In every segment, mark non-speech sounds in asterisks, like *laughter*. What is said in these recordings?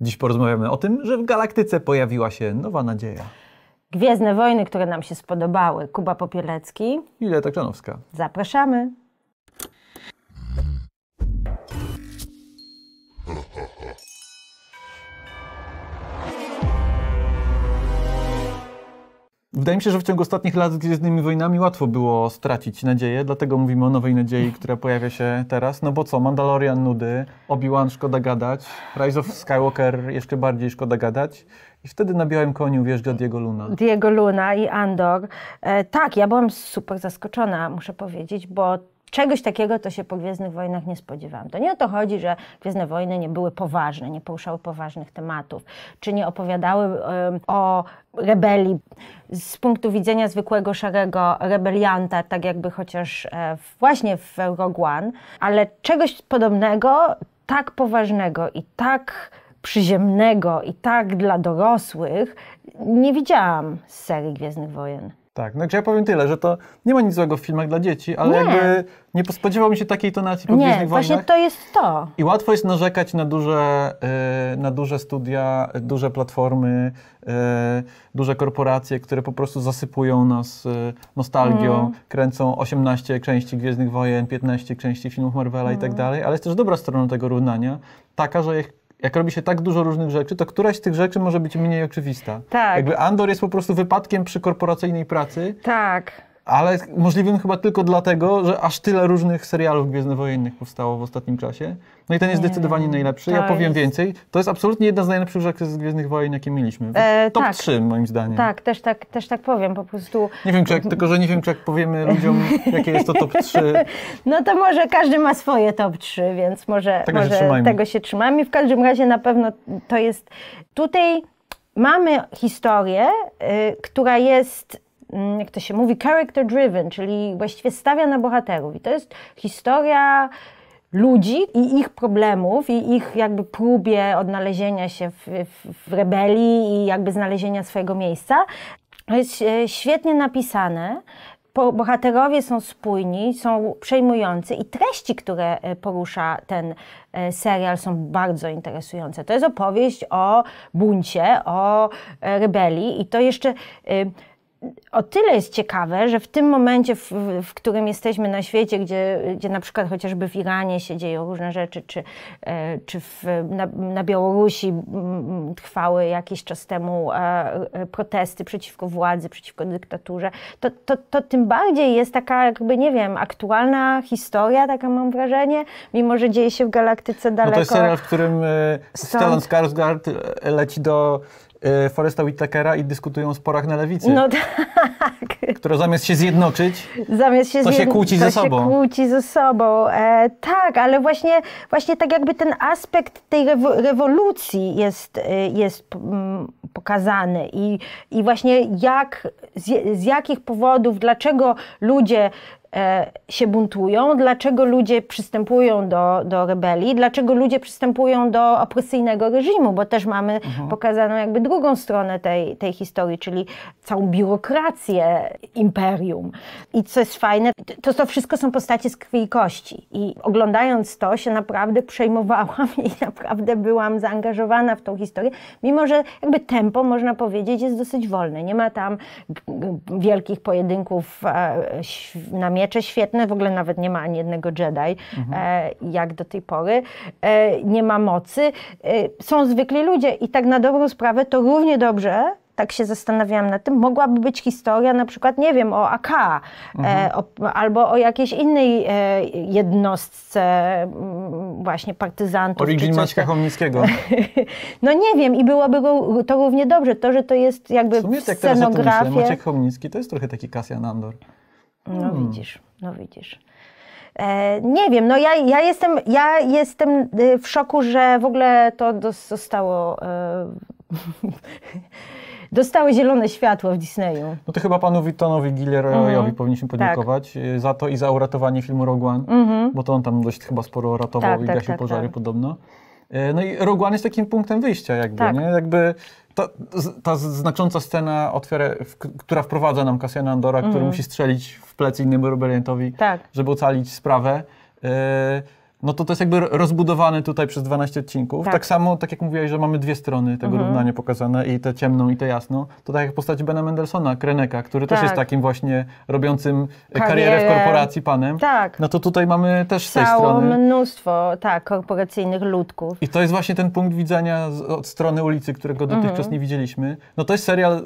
Dziś porozmawiamy o tym, że w galaktyce pojawiła się nowa nadzieja. Gwiezdne wojny, które nam się spodobały. Kuba Popielecki. Ile Kranowska. Zapraszamy. Wydaje mi się, że w ciągu ostatnich lat z Gwiezdnymi Wojnami łatwo było stracić nadzieję, dlatego mówimy o nowej nadziei, która pojawia się teraz. No bo co, Mandalorian nudy, Obi-Wan szkoda gadać, Rise of Skywalker jeszcze bardziej szkoda gadać. I wtedy na białym koniu wjeżdża Diego Luna. Diego Luna i Andor. E, tak, ja byłam super zaskoczona, muszę powiedzieć, bo Czegoś takiego to się po Gwiezdnych Wojnach nie spodziewałam. To nie o to chodzi, że Gwiezdne Wojny nie były poważne, nie poruszały poważnych tematów, czy nie opowiadały um, o rebelii z punktu widzenia zwykłego, szarego rebelianta, tak jakby chociaż e, właśnie w Rogue One, ale czegoś podobnego, tak poważnego i tak przyziemnego i tak dla dorosłych nie widziałam z serii Gwiezdnych Wojen. Tak, no ja powiem tyle, że to nie ma nic złego w filmach dla dzieci, ale nie. jakby nie spodziewał mi się takiej tonacji po Nie, właśnie to jest to. I łatwo jest narzekać na duże, y, na duże studia, duże platformy, y, duże korporacje, które po prostu zasypują nas y, nostalgią, mm. kręcą 18 części Gwiezdnych Wojen, 15 części filmów Marvela mm. i tak no. dalej, ale jest też dobra strona tego równania, taka, że jak jak robi się tak dużo różnych rzeczy, to któraś z tych rzeczy może być mniej oczywista. Tak. Jakby Andor jest po prostu wypadkiem przy korporacyjnej pracy. Tak ale możliwym chyba tylko dlatego, że aż tyle różnych serialów gwiezdnowojennych powstało w ostatnim czasie. No i ten jest nie. zdecydowanie najlepszy. ja powiem jest... więcej. To jest absolutnie jedna z najlepszych rzeczy z Gwiezdnych Wojen, jakie mieliśmy. E, Top tak. 3 moim zdaniem. Tak, też tak, też tak powiem po prostu. Nie wiem, czy jak, tylko że nie wiem, czy jak powiemy ludziom, jakie jest to top 3. *laughs* No to może każdy ma swoje top 3, więc może tego, może się, tego się trzymamy. W każdym razie na pewno to jest... Tutaj mamy historię, y, która jest Mm, jak to się mówi, character driven, czyli właściwie stawia na bohaterów. I to jest historia ludzi i ich problemów, i ich jakby próbie odnalezienia się w, w, w rebelii i jakby znalezienia swojego miejsca. To jest e, świetnie napisane bohaterowie są spójni, są przejmujący i treści, które e, porusza ten e, serial są bardzo interesujące. To jest opowieść o buncie, o rebelii i to jeszcze o tyle jest ciekawe, że w tym momencie, w, w którym jesteśmy na świecie, gdzie, gdzie na przykład chociażby w Iranie się dzieją różne rzeczy, czy, e, czy w, na, na, Białorusi trwały jakiś czas temu e, e, protesty przeciwko władzy, przeciwko dyktaturze, to, to, to tym bardziej jest taka jakby, nie wiem, aktualna historia, taka mam wrażenie, mimo że dzieje się w galaktyce daleko. No to jest serial, w którym Stąd... Stellan Skarsgård leci do Y, Foresta Whitakera i dyskutują o sporach na lewicy. No tak. *laughs* Która zamiast się zjednoczyć, zamiast się to zjedno się kłóci to ze sobą. Się kłóci ze sobą. E, tak, ale właśnie, właśnie tak jakby ten aspekt tej rewo rewolucji jest, y, jest mm, pokazany i, i właśnie jak, z, z jakich powodów, dlaczego ludzie E, się buntują, dlaczego ludzie przystępują do, do rebelii, dlaczego ludzie przystępują do opresyjnego reżimu, bo też mamy mhm. pokazaną jakby drugą stronę tej, tej historii, czyli całą biurokrację imperium. I co jest fajne, to to wszystko są postacie z krwi i kości. I oglądając to się naprawdę przejmowałam *laughs* i naprawdę byłam zaangażowana w tą historię, mimo że jakby tempo, można powiedzieć, jest dosyć wolne. Nie ma tam wielkich pojedynków e, na mieście, miecze świetne, w ogóle nawet nie ma ani jednego Jedi, mhm. E, jak do tej pory. E, nie ma mocy. E, są zwykli ludzie i tak na dobrą sprawę to równie dobrze tak się zastanawiałam nad tym, mogłaby być historia na przykład, nie wiem, o AK mhm. e, o, albo o jakiejś innej e, jednostce właśnie partyzantów. Origin Maćka Chomnickiego. *laughs* no nie wiem i byłoby go, to równie dobrze, to, że to jest jakby w sumie, scenografia. Tak teraz myślę, Maciek Chomnicki to jest trochę taki Kasjan Andor. No hmm. widzisz, no widzisz. E, nie wiem, no ja, ja, jestem, ja jestem y, w szoku, że w ogóle to zostało. E, *laughs* zielone światło w Disneyu. No to chyba panu Wittonowi Gilleroyowi mm. powinniśmy tak. podziękować tak. za to i za uratowanie filmu Rogue One, mm -hmm. bo to on tam dość chyba sporo ratował tak, i tak, gasił tak, pożary tak. podobno. E, no i Rogue One jest takim punktem wyjścia jakby, tak. nie? Jakby ta, ta znacząca scena, otwiera, w, która wprowadza nam Cassiana Andora, mm. który mhm. musi strzelić w plecy innemu rebeliantowi, tak. żeby ocalić sprawę. E, no to to jest jakby rozbudowane tutaj przez 12 odcinków. Tak, tak samo, tak jak mówiłaś, że mamy dwie strony tego mhm. równania pokazane, i tę ciemną, i tę jasną. To tak jak postać Bena Mendelsona, Kreneka, który tak. też jest tak. takim właśnie robiącym karierę, karierę w korporacji panem. Tak. No to tutaj mamy też Całą z tej strony. mnóstwo, tak, korporacyjnych ludków. I to jest właśnie ten punkt widzenia z, od strony ulicy, którego mhm. dotychczas mhm. nie widzieliśmy. No to jest serial e,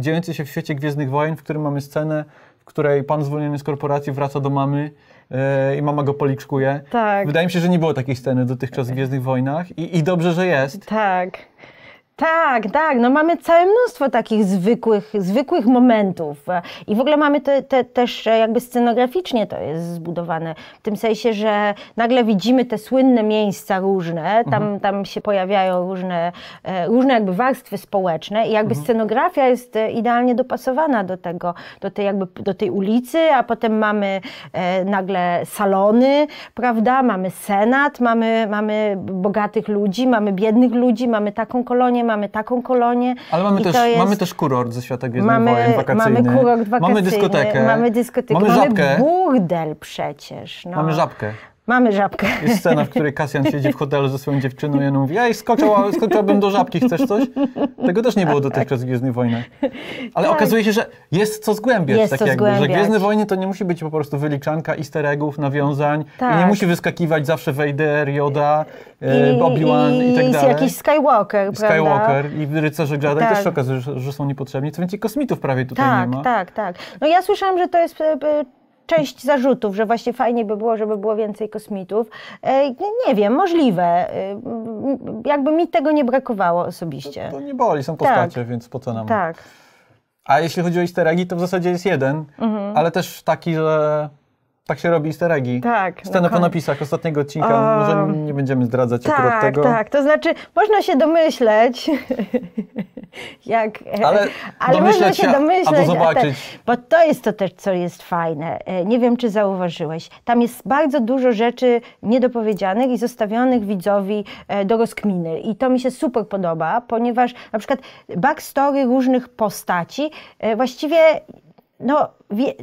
dziejący się w świecie Gwiezdnych Wojen, w którym mamy scenę, w której pan zwolniony z korporacji wraca do mamy yy, i mama go policzkuje. Tak. Wydaje mi się, że nie było takiej sceny dotychczas w Gwiezdnych Wojnach i, i dobrze, że jest. Tak. Tak, tak. No mamy całe mnóstwo takich zwykłych, zwykłych momentów. I w ogóle mamy te, te, też e, jakby scenograficznie to jest zbudowane. W tym sensie, że nagle widzimy te słynne miejsca różne, tam, mhm. tam się pojawiają różne, e, różne jakby warstwy społeczne i jakby mhm. scenografia jest e, idealnie dopasowana do tego, do tej jakby, do tej ulicy, a potem mamy nagle salony, prawda, mamy senat, mamy, mamy bogatych ludzi, mamy biednych ludzi, mamy taką kolonię, mamy taką kolonię. Ale mamy, też, jest... mamy też kurort ze świata Gwiezdnych mamy, Wojen wakacyjny. Mamy kurort wakacyjny. Mamy dyskotekę. Mamy dyskotekę. Mamy, mamy burdel przecież. No. Mamy żabkę. Mamy żabkę. Jest scena, w której Kasjan siedzi w hotelu ze swoją dziewczyną i ona mówi, ej, skoczyła, skoczyłabym do żabki, chcesz coś? Tego też nie było dotychczas w Gwiezdnych Wojny. Ale tak. okazuje się, że jest co zgłębiać. Jest tak co jakby, zgłębiać. Że Gwiezdne Wojny to nie musi być po prostu wyliczanka easter eggów, nawiązań tak. i nie tak. musi wyskakiwać zawsze Vader, Yoda, e, I, Obi-Wan i, tak i, tak dalej. jakiś Skywalker, prawda? Skywalker i Rycerze Jedi tak. też się okazuje, że, że, są niepotrzebni. Co więcej, kosmitów prawie tutaj tak, nie ma. Tak, tak, tak. No ja słyszałam, że to jest e, e, część zarzutów, że właśnie fajnie by było, żeby było więcej kosmitów. E, nie wiem, możliwe. E, jakby mi tego nie brakowało osobiście. To, to nie boli, są postacie, tak. więc po co nam... Tak. A jeśli chodzi o easter eggi, to w zasadzie jest jeden, mhm. ale też taki, że tak się robi easter eggi. Tak. Scenę no, po napisach ostatniego odcinka. O... Może nie będziemy zdradzać tak, akurat tego. Tak, tak. To znaczy, można się domyśleć, *laughs* jak, ale, *laughs* ale można się domyśleć. Albo tak, zobaczyć. bo to jest to też, co jest fajne. E, nie wiem, czy zauważyłeś. Tam jest bardzo dużo rzeczy niedopowiedzianych i zostawionych widzowi e, do rozkminy. I to mi się super podoba, ponieważ na przykład backstory różnych postaci e, właściwie no, wie,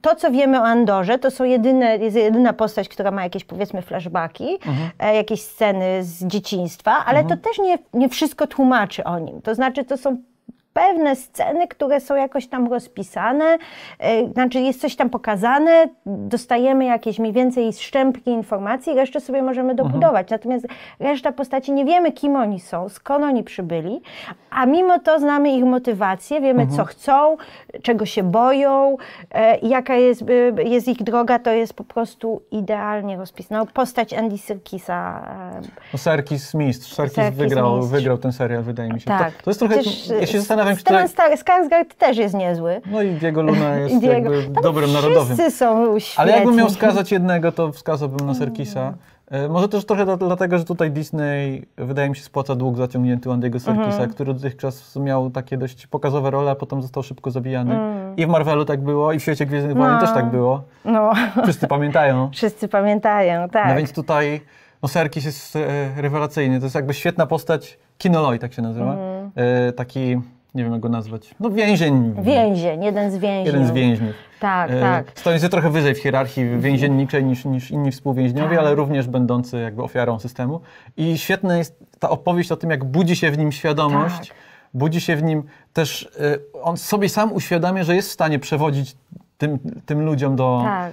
to, co wiemy o Andorze, to są jedyne, jest jedyna postać, która ma jakieś, powiedzmy, flashbacki, mhm. e, jakieś sceny z dzieciństwa, ale mhm. to też nie, nie wszystko tłumaczy o nim. To znaczy, to są pewne sceny, które są jakoś tam rozpisane, y, znaczy jest coś tam pokazane, dostajemy jakieś mniej więcej szczępki informacji, resztę sobie możemy mhm. dobudować. Mhm. Natomiast reszta postaci nie wiemy, kim oni są, skąd oni przybyli, a mimo to znamy ich motywację, wiemy mhm. co chcą, czego się boją, e, jaka jest, jest ich droga, to jest po prostu idealnie rozpisane. No, postać Andy Serkisa. E, no, Serkis mistrz, Serkis, Serkis wygrał, mistrz. wygrał ten serial, wydaje mi się. Tak. To, to jest trochę, Przecież, ja się e, zastanawiam, Ferenc, Ferenc tutaj... Skarsgård też jest niezły. No i Diego Luna *laughs* jest Diego... dobrym narodowym. Wszyscy są świetni. Ale jakbym miał wskazać jednego, to wskazałbym na Serkisa. E, może też trochę dlatego, że tutaj Disney, wydaje mi się, spłaca dług zaciągnięty Andy'ego Serkisa, mhm. który dotychczas miał takie dość pokazowe role, a potem został szybko zabijany. Mm. I w Marvelu tak było, i w świecie Gwiezdnych Wojen no. też tak było. No. Wszyscy pamiętają. *laughs* Wszyscy pamiętają, tak. No więc tutaj no Serkis jest e, rewelacyjny. To jest jakby świetna postać, Kinoloi tak się nazywa. Mhm. E, taki nie wiem jak go nazwać, no więzień. Więzień, jeden z więźniów. Jeden z więźniów. Tak, e, tak. Stojący trochę wyżej w hierarchii więzienniczej niż, niż inni współwięźniowie, tak. ale również będący jakby ofiarą systemu. I świetna jest ta opowieść o tym, jak budzi się w nim świadomość, tak. budzi się w nim też, e, on sobie sam uświadamia, że jest w stanie przewodzić tym, tym ludziom do, tak.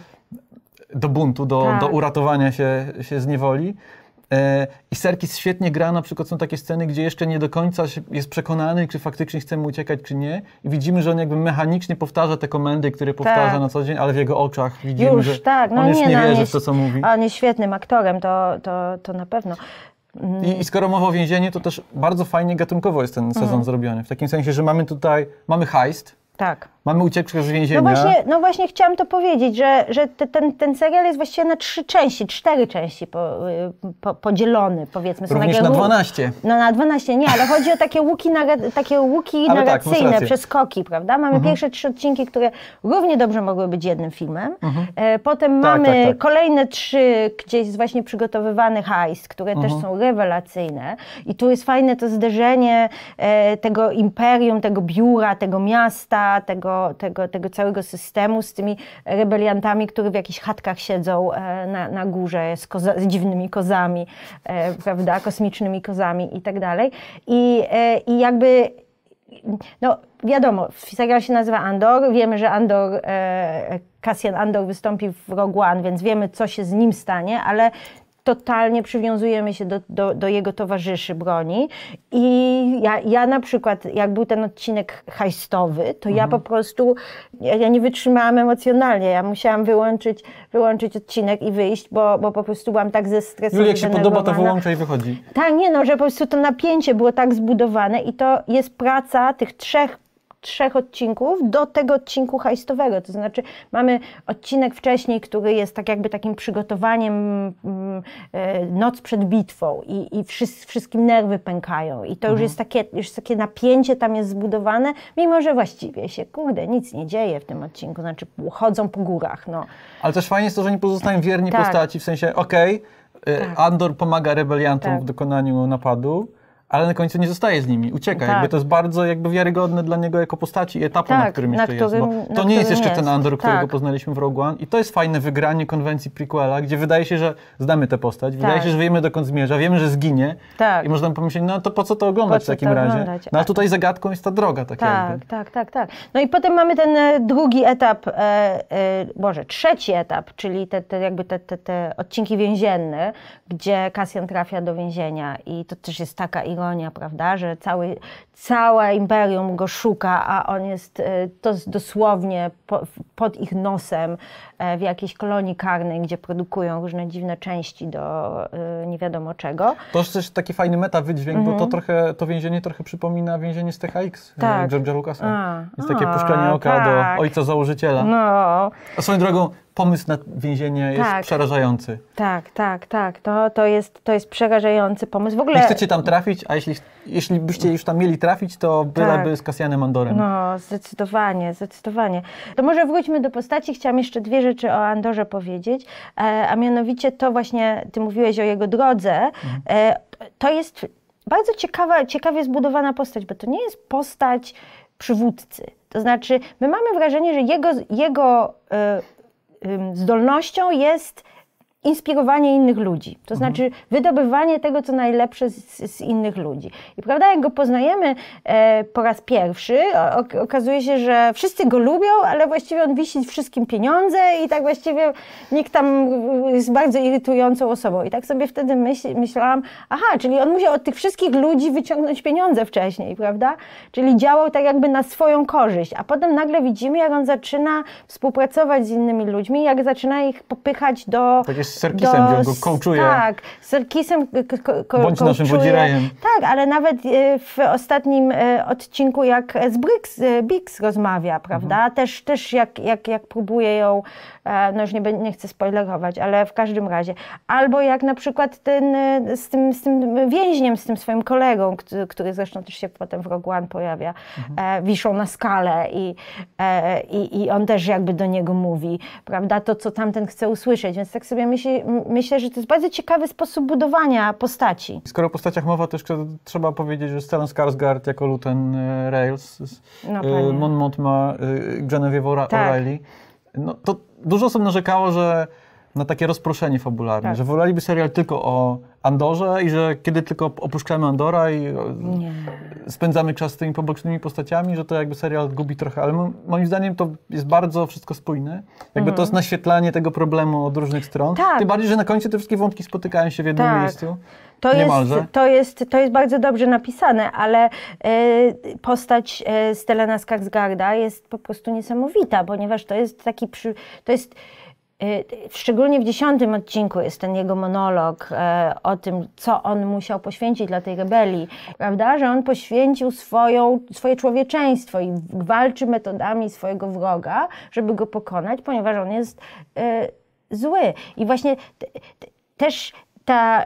do buntu, do, do tak. uratowania się, się z niewoli. E, I Serkis świetnie gra, na przykład są takie sceny, gdzie jeszcze nie do końca jest przekonany, czy faktycznie chcemy uciekać, czy nie. I widzimy, że on jakby mechanicznie powtarza te komendy, które powtarza tak. na co dzień, ale w jego oczach widzimy, już, że tak. no on już nie, no, wierzy w to, co mówi. A on jest świetnym aktorem, to, to, to na pewno. I, I, skoro mowa o więzieniu, to też bardzo fajnie gatunkowo jest ten mhm. sezon zrobiony. W takim sensie, że mamy tutaj, mamy heist. Tak. Mamy ucieczkę z więzienia. No właśnie, no właśnie chciałam to powiedzieć, że, że ten, ten serial jest właściwie na trzy części, cztery części po, y, po, podzielony, powiedzmy. Są takie, na 12. No na 12 nie, ale chodzi o takie łuki, narra takie łuki tak, narracyjne, tak, przeskoki, prawda? Mamy mhm. pierwsze trzy odcinki, które równie dobrze mogły być jednym filmem. Mhm. E, potem tak, mamy tak, tak. kolejne trzy, gdzie jest właśnie przygotowywany hajs, które mhm. też są rewelacyjne. I tu jest fajne to zderzenie e, tego imperium, tego biura, tego miasta, tego tego, tego, całego systemu z tymi rebeliantami, którzy w jakichś chatkach siedzą e, na, na górze z, koza, z dziwnymi kozami, e, prawda, kosmicznymi kozami i tak dalej. I, e, jakby no wiadomo, serial się nazywa Andor, wiemy, że Andor, e, Cassian Andor wystąpi w Rogue One, więc wiemy, co się z nim stanie, ale totalnie przywiązujemy się do, do, do jego towarzyszy broni. I ja, ja na przykład, jak był ten odcinek hajstowy, to mhm. ja po prostu, ja, ja, nie wytrzymałam emocjonalnie. Ja musiałam wyłączyć, wyłączyć odcinek i wyjść, bo, bo po prostu byłam tak zestresowana. Julia, jak się podoba, to wyłącza i wychodzi. Tak, nie no, że po prostu to napięcie było tak zbudowane i to jest praca tych trzech trzech odcinków do tego odcinku hajstowego. To znaczy, mamy odcinek wcześniej, który jest tak jakby takim przygotowaniem mm, e, noc przed bitwą i, i wszystkim nerwy pękają. I to mhm. już jest takie, już takie napięcie tam jest zbudowane, mimo że właściwie się, kurde, nic nie dzieje w tym odcinku. Znaczy, chodzą po górach. No. Ale też fajnie jest to, że nie pozostają wierni tak. postaci, w sensie, okej, okay, tak. Andor pomaga rebeliantom tak. w dokonaniu napadu, ale na końcu nie zostaje z nimi, ucieka. Tak. Jakby to jest bardzo jakby wiarygodne dla niego jako postaci i etapu, tak, na którym na którym, jest. Bo to nie jest jeszcze jest. ten Andor, którego tak. poznaliśmy w Rogue One i to jest fajne wygranie konwencji prequela, gdzie wydaje się, że znamy tę postać, wydaje tak. się, że wiemy dokąd zmierza, wiemy, że zginie tak. i można pomyśleć, no to po co to oglądać co w takim razie? Oglądać? No a tutaj zagadką jest ta droga tak, tak jakby. Tak, tak, tak. No i potem mamy ten e, drugi etap, e, e, Boże, trzeci etap, czyli te, te jakby te, te, te odcinki więzienne, gdzie Cassian trafia do więzienia i to też jest taka ich ironia, prawda, że cały, całe imperium go szuka, a on jest e, to jest dosłownie po, pod ich nosem e, w jakiejś kolonii karnej, gdzie produkują różne dziwne części do e, nie wiadomo czego. To jest też taki fajny meta wydźwięk, bo to mhm. trochę, to więzienie trochę przypomina więzienie z THX, tak. George'a Lucasa. A, jest takie puszczenie oka tak. do ojca założyciela. No. A swoją drogą, pomysł na więzienie jest tak. przerażający. Tak, tak, tak. To, to, jest, to jest przerażający pomysł. W ogóle... Nie chcecie tam trafić, a jeśli, jeśli byście już tam mieli trafić, to byłaby tak. z Kasjanem Andorem. No, zdecydowanie, zdecydowanie. To może wróćmy do postaci. Chciałam jeszcze dwie rzeczy o Andorze powiedzieć, e, a mianowicie to właśnie, ty mówiłeś o jego drodze. Mhm. E, to jest bardzo ciekawa, ciekawie zbudowana postać, bo to nie jest postać przywódcy. To znaczy, my mamy wrażenie, że jego, jego y, y, zdolnością jest inspirowanie innych ludzi, to mhm. znaczy wydobywanie tego, co najlepsze z, z, innych ludzi. I prawda, jak go poznajemy e, po raz pierwszy, o, okazuje się, że wszyscy go lubią, ale właściwie on wisi wszystkim pieniądze i tak właściwie nikt tam e, jest bardzo irytującą osobą. I tak sobie wtedy myśl, myślałam, aha, czyli on musiał od tych wszystkich ludzi wyciągnąć pieniądze wcześniej, prawda? Czyli działał tak jakby na swoją korzyść, a potem nagle widzimy, jak on zaczyna współpracować z innymi ludźmi, jak zaczyna ich popychać do... Tak jest z Serkisem, gdzie on go kołczuje. Tak, z Serkisem ko Bądź naszym wodzirejem. Tak, ale nawet e, w ostatnim e, odcinku, jak z Brix, e, Bix rozmawia, mhm. prawda? Mhm. Też, też jak, jak, jak próbuje ją, no już nie, nie chcę spoilerować, ale w każdym razie. Albo jak na przykład ten, z, tym, z tym więźniem, z tym swoim kolegą, który, który zresztą też się potem w Rogue One pojawia, mhm. wiszą na skalę i, i, i on też jakby do niego mówi, prawda? To, co tamten chce usłyszeć, więc tak sobie myślę, myślę, że to jest bardzo ciekawy sposób budowania postaci. Skoro o postaciach mowa, też trzeba powiedzieć, że Stellan Skarsgård jako Luton e, Rails, e, no, panie. Mon Mothma, e, Genevieve tak. O'Reilly, tak. no, to dużo osób narzekało, że na takie rozproszenie fabularne, tak. że woleliby serial tylko o Andorze i że kiedy tylko opuszczamy Andora i e, nie. spędzamy czas z tymi pobocznymi postaciami, że to jakby serial gubi trochę, ale moim zdaniem to jest bardzo wszystko spójne. Jakby mm. to mhm. jest naświetlanie tego problemu od różnych stron. Tak. Tym bardziej, że na końcu te wszystkie wątki spotykają się w jednym tak. miejscu. To Niemalże. jest, to, jest, to jest bardzo dobrze napisane, ale y, postać y, e, Stelena Skarsgarda jest po prostu niesamowita, ponieważ to jest taki przy, to jest Y, szczególnie w dziesiątym odcinku jest ten jego monolog y, o tym, co on musiał poświęcić dla tej rebelii, prawda? Że on poświęcił swoją, swoje człowieczeństwo i walczy metodami swojego wroga, żeby go pokonać, ponieważ on jest y, zły. I właśnie też ta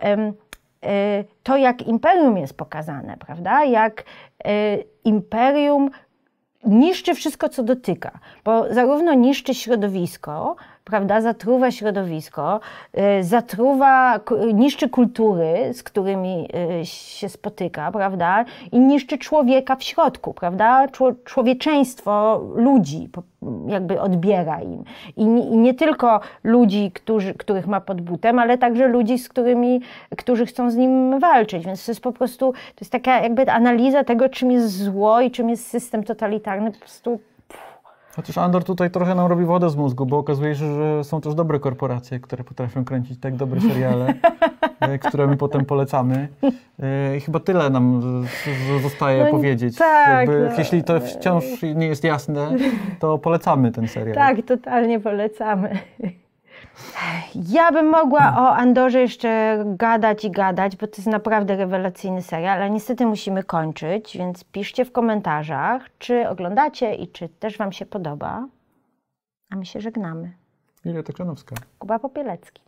to, jak imperium jest pokazane, prawda? Jak imperium niszczy wszystko, co dotyka, bo zarówno niszczy środowisko, prawda, zatruwa środowisko, y, zatruwa, niszczy kultury, z którymi y, się spotyka, prawda, i niszczy człowieka w środku, prawda, człowieczeństwo ludzi jakby odbiera im. I nie, tylko ludzi, którzy, których ma pod butem, ale także ludzi, z którymi, którzy chcą z nim walczyć. Więc to jest po prostu, to jest taka jakby analiza tego, czym jest zło i czym jest system totalitarny, po prostu Chociaż Andor tutaj trochę nam robi wodę z mózgu, bo okazuje się, że są też dobre korporacje, które potrafią kręcić tak dobre seriale, *laughs* e, które my potem polecamy. E, I chyba tyle nam zostaje no powiedzieć. Tak, Jakby, no. Jeśli to wciąż nie jest jasne, to polecamy ten serial. Tak, totalnie polecamy. Ja bym mogła o Andorze jeszcze gadać i gadać, bo to jest naprawdę rewelacyjny serial, ale niestety musimy kończyć, więc piszcie w komentarzach, czy oglądacie i czy też Wam się podoba. A my się żegnamy. Julia Tokczanowska. Kuba Popielecki.